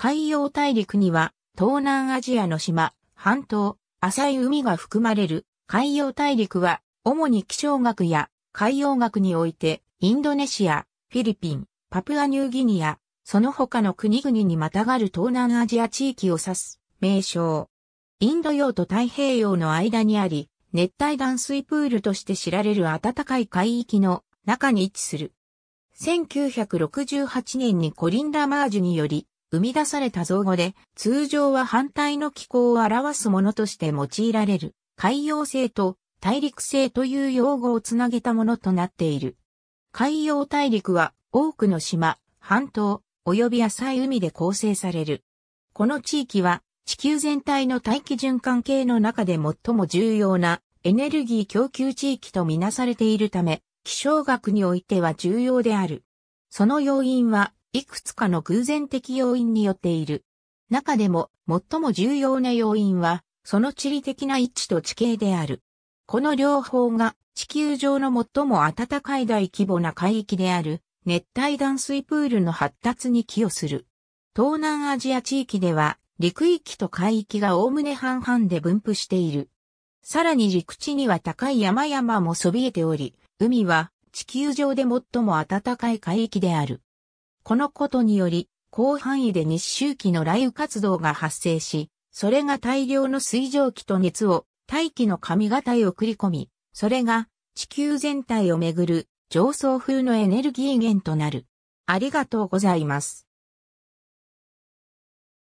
海洋大陸には、東南アジアの島、半島、浅い海が含まれる海洋大陸は、主に気象学や海洋学において、インドネシア、フィリピン、パプアニューギニア、その他の国々にまたがる東南アジア地域を指す名称。インド洋と太平洋の間にあり、熱帯断水プールとして知られる暖かい海域の中に位置する。1968年にコリン・ダ・マージュにより生み出された造語で、通常は反対の気候を表すものとして用いられる、海洋性と大陸性という用語をつなげたものとなっている。海洋大陸は多くの島、半島、及び浅い海で構成される。この地域は地球全体の大気循環系の中で最も重要なエネルギー供給地域とみなされているため、気象学においては重要である。その要因はいくつかの偶然的要因によっている。中でも最も重要な要因は、その地理的な位置と地形である。この両方が地球上の最も暖かい大規模な海域である熱帯断水プールの発達に寄与する。東南アジア地域では陸域と海域が概ね半々で分布している。さらに陸地には高い山々もそびえており、海は地球上で最も暖かい海域である。このことにより、広範囲で日周期の雷雨活動が発生し、それが大量の水蒸気と熱を大気の髪型へ送り込み、それが地球全体をめぐる上層風のエネルギー源となる。ありがとうございます。